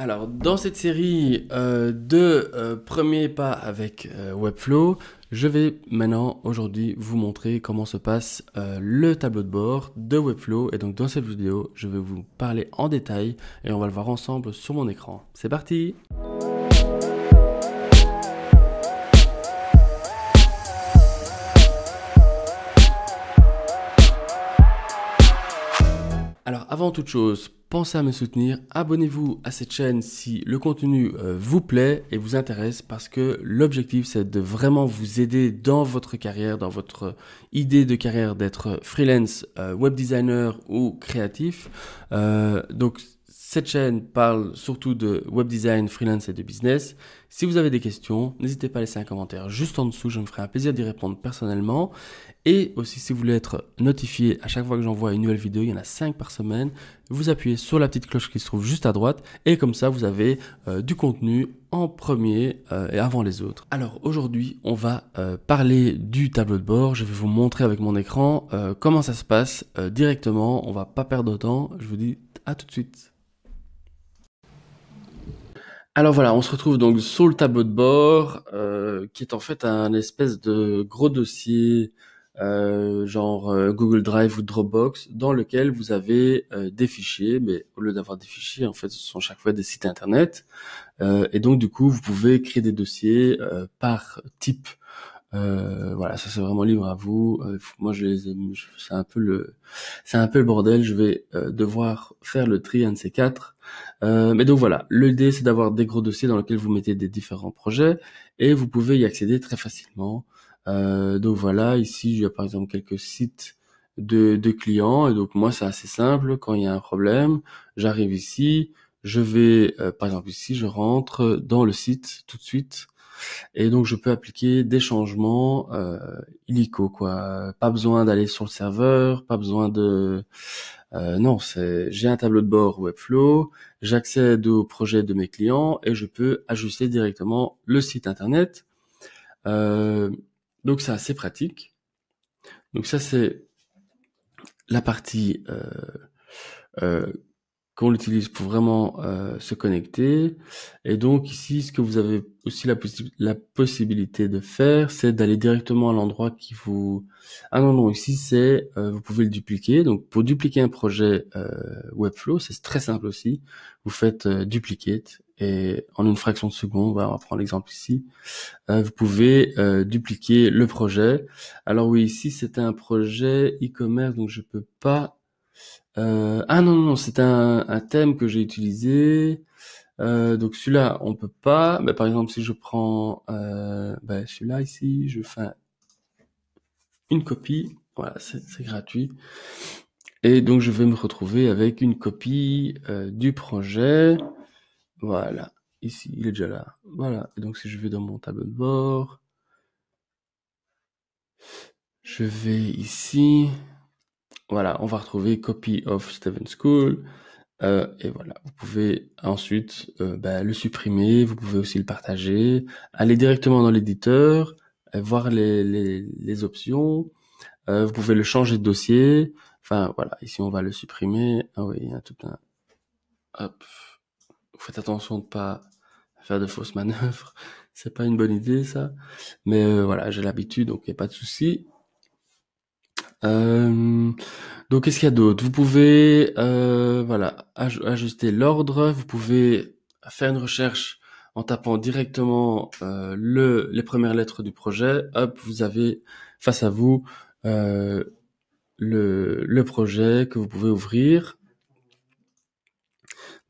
Alors, dans cette série euh, de euh, premiers pas avec euh, Webflow, je vais maintenant aujourd'hui vous montrer comment se passe le tableau de bord de Webflow. Et donc, dans cette vidéo, je vais vous parler en détail et on va le voir ensemble sur mon écran. C'est parti! Alors avant toute chose, pensez à me soutenir, abonnez-vous à cette chaîne si le contenu euh, vous plaît et vous intéresse parce que l'objectif c'est de vraiment vous aider dans votre carrière, dans votre euh, idée de carrière d'être euh, freelance, web designer ou créatif. donc cette chaîne parle surtout de web design, freelance et de business. Si vous avez des questions, n'hésitez pas à laisser un commentaire juste en dessous, je me ferai un plaisir d'y répondre personnellement. Et aussi si vous voulez être notifié à chaque fois que j'envoie une nouvelle vidéo, il y en a 5 par semaine, vous appuyez sur la petite cloche qui se trouve juste à droite et comme ça vous avez euh, du contenu en premier euh, et avant les autres. Alors aujourd'hui on va euh, parler du tableau de bord, je vais vous montrer avec mon écran comment ça se passe directement, on va pas perdre de temps, je vous dis à tout de suite. Alors voilà, on se retrouve donc sur le tableau de bord, euh, qui est en fait un espèce de gros dossier euh, genre euh, Google Drive ou Dropbox, dans lequel vous avez des fichiers, mais au lieu d'avoir des fichiers, en fait, ce sont chaque fois des sites internet. et donc du coup, vous pouvez créer des dossiers par type. voilà, ça c'est vraiment libre à vous. moi, je les C'est un peu le, c'est un peu le bordel. Je vais devoir faire le tri un c ces quatre. Euh, mais donc voilà, l'idée c'est d'avoir des gros dossiers dans lesquels vous mettez des différents projets et vous pouvez y accéder très facilement. Euh, donc voilà, ici il y a par exemple quelques sites de, clients et donc moi c'est assez simple. Quand il y a un problème, j'arrive ici, je vais euh, par exemple ici, je rentre dans le site tout de suite et donc je peux appliquer des changements illico quoi. Pas besoin d'aller sur le serveur, pas besoin de euh, non, c'est j'ai un tableau de bord Webflow, j'accède au projet de mes clients et je peux ajuster directement le site internet. Euh, donc c'est assez pratique. Donc ça c'est la partie euh, euh, qu'on l'utilise pour vraiment euh, se connecter. Et donc ici, ce que vous avez aussi la, la possibilité de faire, c'est d'aller directement à l'endroit qui vous... Ah non, ici, c'est euh, vous pouvez le dupliquer. Donc pour dupliquer un projet euh, Webflow, c'est très simple aussi. Vous faites duplicate et en une fraction de seconde, on va prendre l'exemple ici, vous pouvez dupliquer le projet. Alors oui, ici, c'était un projet e-commerce, donc je peux pas euh, ah non, non, c'est un, thème que j'ai utilisé. Euh, donc celui-là, on peut pas. mais bah, par exemple, si je prends euh, bah, celui-là ici, je fais une copie. Voilà, c'est gratuit. Et donc je vais me retrouver avec une copie euh, du projet. Voilà, ici, il est déjà là. Voilà. donc si je vais dans mon tableau de bord, je vais ici. Voilà, on va retrouver Copy of Steven School. Euh, et voilà, vous pouvez ensuite euh, ben, le supprimer, vous pouvez aussi le partager, aller directement dans l'éditeur, euh, voir les, options, vous pouvez le changer de dossier, enfin voilà, ici on va le supprimer, ah oui, il y a tout un... Hop, faites attention de pas faire de fausses manœuvres, c'est pas une bonne idée ça, mais voilà, j'ai l'habitude, donc il n'y a pas de souci. Euh, donc, qu'est-ce qu'il y a d'autre Vous pouvez euh, voilà ajuster l'ordre. Vous pouvez faire une recherche en tapant directement euh, le, les premières lettres du projet. Hop, vous avez face à vous le, projet que vous pouvez ouvrir.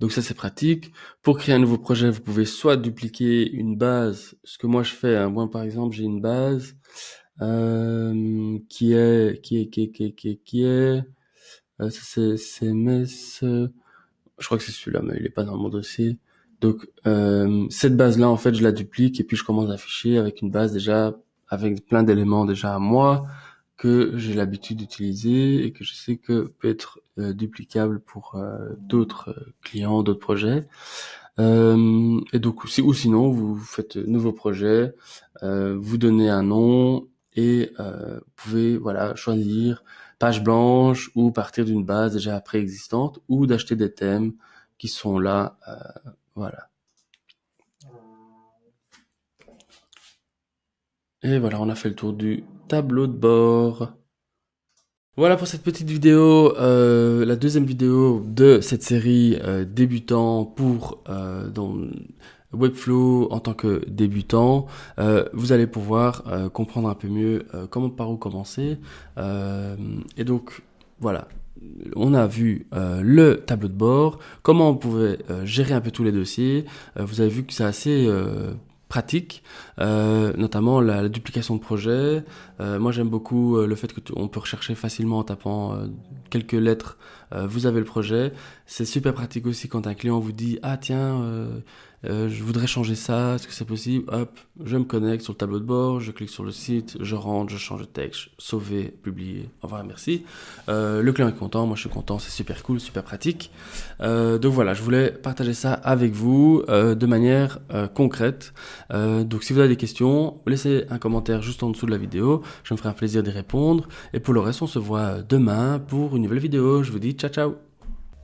Donc ça c'est pratique. Pour créer un nouveau projet, vous pouvez soit dupliquer une base, ce que moi je fais. Hein. Moi par exemple, j'ai une base euh, qui est qui est qui est qui est, qui est, euh, c'est c'est je crois que c'est celui-là mais il est pas dans mon dossier donc euh, cette base là en fait je la duplique et puis je commence à afficher avec une base déjà avec plein d'éléments déjà à moi que j'ai l'habitude d'utiliser et que je sais que peut être euh, duplicable pour d'autres clients d'autres projets euh, et donc, ou sinon, vous faites nouveau projet, euh, vous donnez un nom, et euh, vous pouvez voilà choisir page blanche ou partir d'une base déjà préexistante ou d'acheter des thèmes qui sont là euh, voilà et voilà on a fait le tour du tableau de bord voilà pour cette petite vidéo, euh, la deuxième vidéo de cette série débutant pour Webflow en tant que débutant, euh, vous allez pouvoir euh, comprendre un peu mieux euh, comment par où commencer. et donc voilà, on a vu le tableau de bord, comment on pouvait gérer un peu tous les dossiers. vous avez vu que c'est assez pratique, notamment la, duplication de projet. moi, j'aime beaucoup le fait que on peut rechercher facilement en tapant quelques lettres. vous avez le projet. C'est super pratique aussi quand un client vous dit ah tiens euh, je voudrais changer ça, est-ce que c'est possible Hop, je me connecte sur le tableau de bord, je clique sur le site, je rentre, je change de texte, sauver, publier, au revoir, merci. Euh, le client est content, moi je suis content, c'est super cool, super pratique. Euh, donc voilà, je voulais partager ça avec vous euh, de manière euh, concrète. donc si vous avez des questions, laissez un commentaire juste en dessous de la vidéo, je me ferai un plaisir d'y répondre. Et pour le reste, on se voit demain pour une nouvelle vidéo. Je vous dis ciao ciao